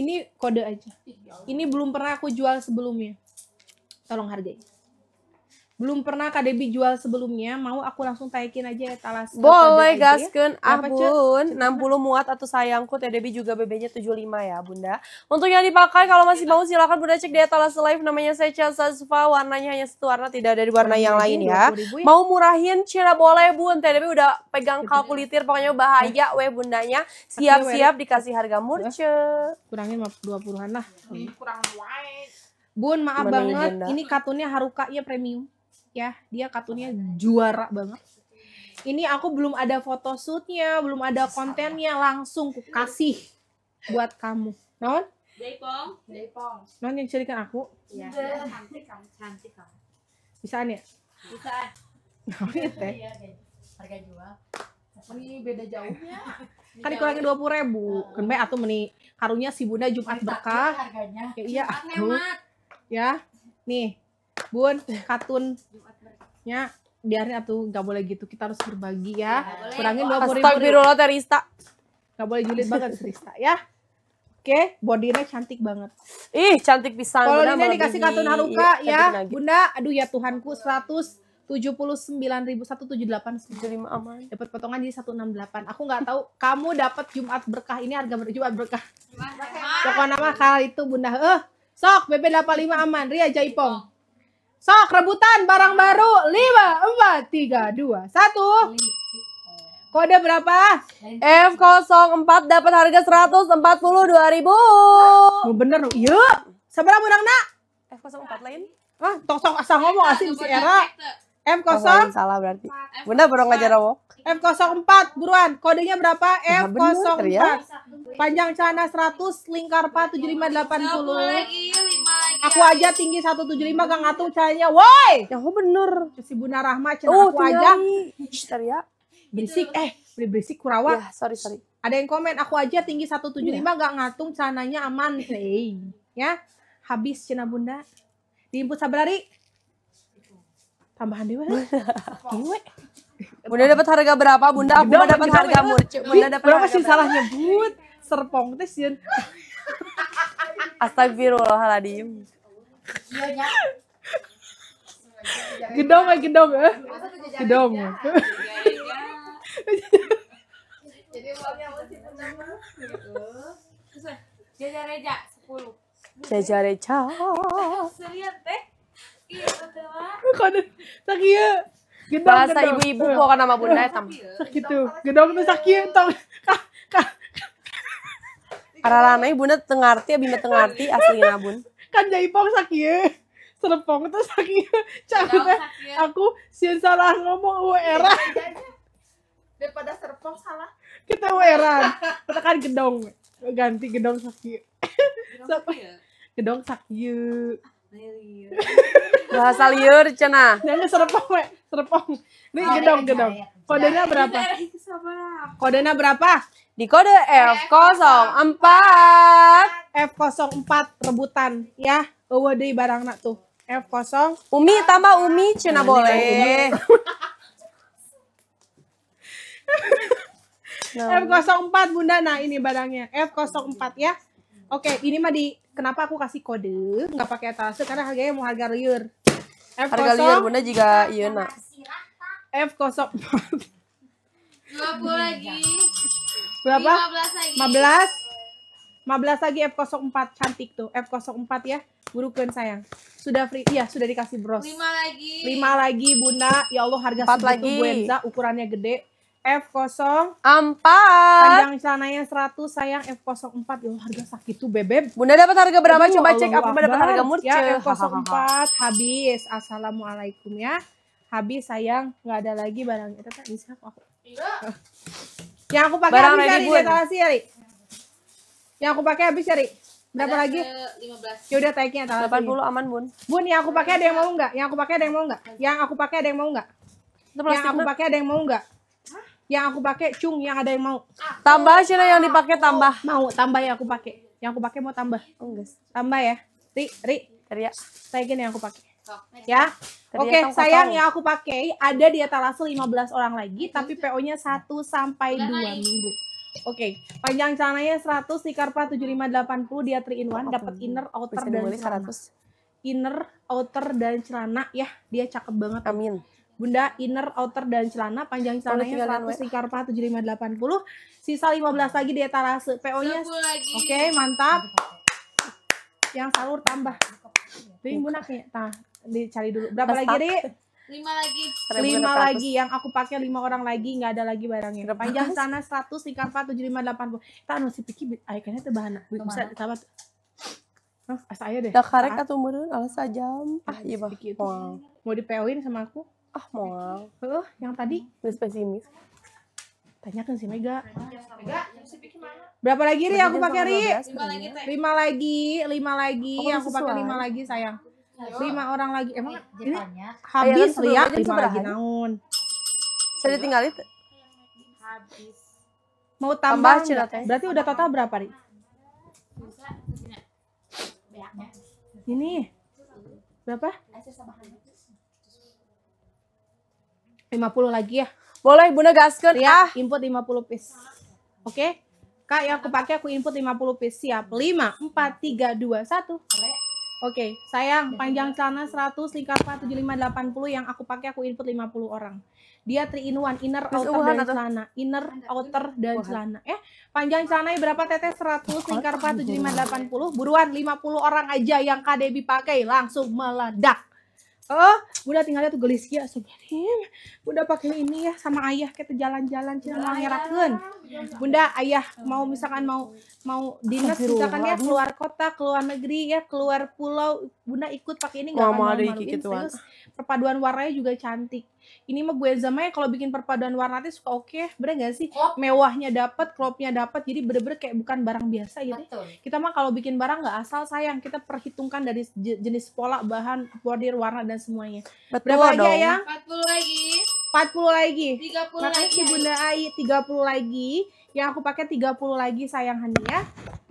Ini kode aja. Ini belum pernah aku jual sebelumnya. Tolong hargai belum pernah Kak Debbie jual sebelumnya, mau aku langsung taikin aja ya, talasnya. Boleh gaskeun ah bun, 60 muat atau sayangku Teh Debi juga bb 75 ya Bunda. Untuk yang dipakai kalau masih iya. mau silahkan Bunda cek di talas live namanya saya Chelsea Sva, warnanya hanya satu warna tidak ada di warna yang lain ya. ya. Mau murahin cira boleh Bun, Teh Debi udah pegang iya, kalkulitir pokoknya bahaya iya. weh Bundanya. Siap-siap dikasih harga murce. Kurangin 20-an lah. Kurang Bun, maaf banget. Ini katunnya Haruka ya premium ya dia katunya juara banget ini aku belum ada foto shootnya belum ada kontennya langsung aku kasih buat kamu non Jepong Jepong Non yang cerikan aku. Iya. iya. Cantik kamu, cantik kamu. bisa ya? bisa Non ya teh. Iya, harga jual. Ini beda jauhnya. Kan dikurangin dua puluh ribu. Iya. Kan baik atau meni karunya si bunda Jumat berkah. Ya, iya. Ya. Nih, bun katunnya biarin atuh nggak boleh gitu kita harus berbagi ya, kurangin dua puluh ribu terista nggak boleh julid banget terista ya Oke, okay, bodinya cantik banget. Ih, cantik pisan. Kalau ini dikasih katun Haruka iya, ya, Bunda. Aduh ya Tuhanku, 100 79.178 lima aman. Dapat potongan jadi satu enam delapan. Aku nggak tahu kamu dapat Jumat berkah ini harga berapa Jumat berkah. Pokoknya nama kali itu Bunda. Eh, sok BB lima aman. Ria Jaipong. Sok rebutan barang baru. 5, 4, 3, 2, 1. Kode berapa? F04 dapat harga 142 ribu. Oh, bener. Yuk. Seberapa udang nak? F04 lain. Wah, tosok asal ngomong asin si Era. F0 salah berarti. Bunda baru ngajar awok. F04 buruan. Kodenya berapa? Ya. F04. Panjang celana 100, lingkar 4 7580 aku aja tinggi 175 Kang Atu caranya. Woi. Ya oh bener. Si Bunda Rahma cenah oh, aku aja. Teriak. Ya. Berisik gitu. eh, berisik kurawa. Ya, sorry sorry. Ada yang komen aku aja tinggi 175 ya. gak ngatung cananya aman Hey. Ya. Habis cina Bunda. Diimput sabarari. Tambahan dewe. Dewe. Bunda dapat harga berapa? Bunda, Bunda dapat harga murci. Bunda dapat berapa sih salah nyebut? Serpong teh Astagfirullahaladzim. Iya, gedong ya gedong ya Gedong. Ya? jadi uangnya masih gitu eh, sepuluh serian teh iya betul mah sakia ya? gedom bahasa ibu-ibu kok kan nama bunda tam ya? iya, sakitu gedom teh sakia tong kah kah iya. Ararana ibu tengah tengarti abimna tengah arti kan jadi pong ya serpong itu sakit cabut aku sih salah ngomong uera iya, iya, iya, daripada serpong salah kita uera kita kan gedong ganti gedong sakit gedong sakit ya? ah, bahasa liur cina nyanyi serpong we serpong ini oh, gedong gedong kodenya berapa kodenya berapa di kode F04 F04 rebutan ya. Awade barangna tuh. F0. Umi ah. tambah Umi cina boleh. Kan nah. F04 Bunda. Nah, ini barangnya. F04 ya. Oke, ini mah di kenapa aku kasih kode Gak pakai etalase karena harganya mau harga liur. F0, harga liur Bunda juga iya nak. F04. 20 lagi. Berapa? 15 lagi. 15. 15 lagi F04 cantik tuh. F04 ya. Burukan sayang. Sudah free. Iya, sudah dikasih bros. 5 lagi. 5 lagi Bunda. Ya Allah harga Empat segitu lagi. Buenza ukurannya gede. F04 panjang celananya 100 sayang F04 ya Allah, harga sakit tuh bebek Bunda dapat harga berapa Aduh, coba cek apa dapat harga murce ya F04 habis Assalamualaikum ya habis sayang nggak ada lagi barangnya tetap bisa kok yang aku pakai barang ready dari detalasi ya yang aku pakai habis cari. Berapa ada lagi? 15. Ya udah tagnya tanggal 80 aman, Bun. Bun, yang aku pakai ada yang mau nggak? Yang aku pakai ada yang mau nggak? Yang aku pakai ada yang mau nggak? Yang aku pakai ada yang mau nggak? Yang aku pakai cung yang ada yang mau. Tambah aja yang dipakai tambah. Mau tambah yang aku pakai. Yang aku pakai mau tambah. Oh, enggak. Tambah ya. Ri, Ri. Ria. Taikin yang aku pakai. Oh, ya. Oke, okay, sayang yang aku pakai ada di etalase 15 orang lagi tapi PO-nya 1 sampai 2 minggu. Oke, okay. panjang celananya 100, di Karpa 7580 dia 3 in 1 dapat inner, outer dan celana. 100. Inner, outer dan celana ya, dia cakep banget. Amin. Bunda inner, outer dan celana, panjang celananya 100, di Karpa 7580, sisa 15 lagi dia tarase. PO-nya Oke, okay, mantap. Yang salur tambah. Ding bunda kayak tah, dicari dulu. Berapa Pestak. lagi, Dik? lima lagi lima lagi yang aku pakai lima orang lagi nggak ada lagi barangnya panjang sana seratus tingkat empat tujuh lima delapan puluh kita harus tuh bahan aku bisa tabat Hah, asa deh. Dah karek ah. atau murun alas jam. Ah, ah, iya bah. Mau di sama aku? Ah, mau. Heeh, yang tadi. Terus pesimis. Tanyakan si Mega. Mega, Berapa lagi Ri aku pakai Ri? Lima lagi, Lima lagi, yang aku pakai lima lagi sayang lima orang lagi emang eh, ini habis lihat lima lagi naun saya tinggal itu mau tambah, tambah berarti udah total berapa nih ini berapa lima puluh lagi ya boleh bunda gaskan ya ah. input puluh piece oke okay? kak yang aku pakai aku input lima puluh piece siap lima empat tiga dua satu Oke, okay, sayang panjang celana 100, lingkar 75 80 yang aku pakai aku input 50 orang. Dia 3 in 1, inner Terus outer dan atau? celana, inner outer dan Uhan. celana. Eh, panjang celana berapa teteh 100, lingkar 4 75 80. Buruan 50 orang aja yang KDB pakai langsung meledak oh udah tinggalnya tuh gelis ya sebenarnya udah pakai ini ya sama ayah kita jalan-jalan cina mangerakeun ya ya bunda ayah mau misalkan mau mau dinas misalkan ya keluar kota keluar negeri ya keluar pulau bunda ikut pakai ini nggak akan gitu terus perpaduan warnanya juga cantik ini mah gue ya kalau bikin perpaduan warna tuh suka oke okay. bener gak sih Klop. mewahnya dapat klopnya dapat jadi bener-bener kayak bukan barang biasa gitu Betul. kita mah kalau bikin barang nggak asal sayang kita perhitungkan dari jenis pola bahan bordir warna dan semuanya. Betul Berapa dong. lagi ya? 40 lagi. 40 lagi. 30 Makasih lagi. Bunda Ai 30 lagi. Yang aku pakai 30 lagi sayang Hani ya.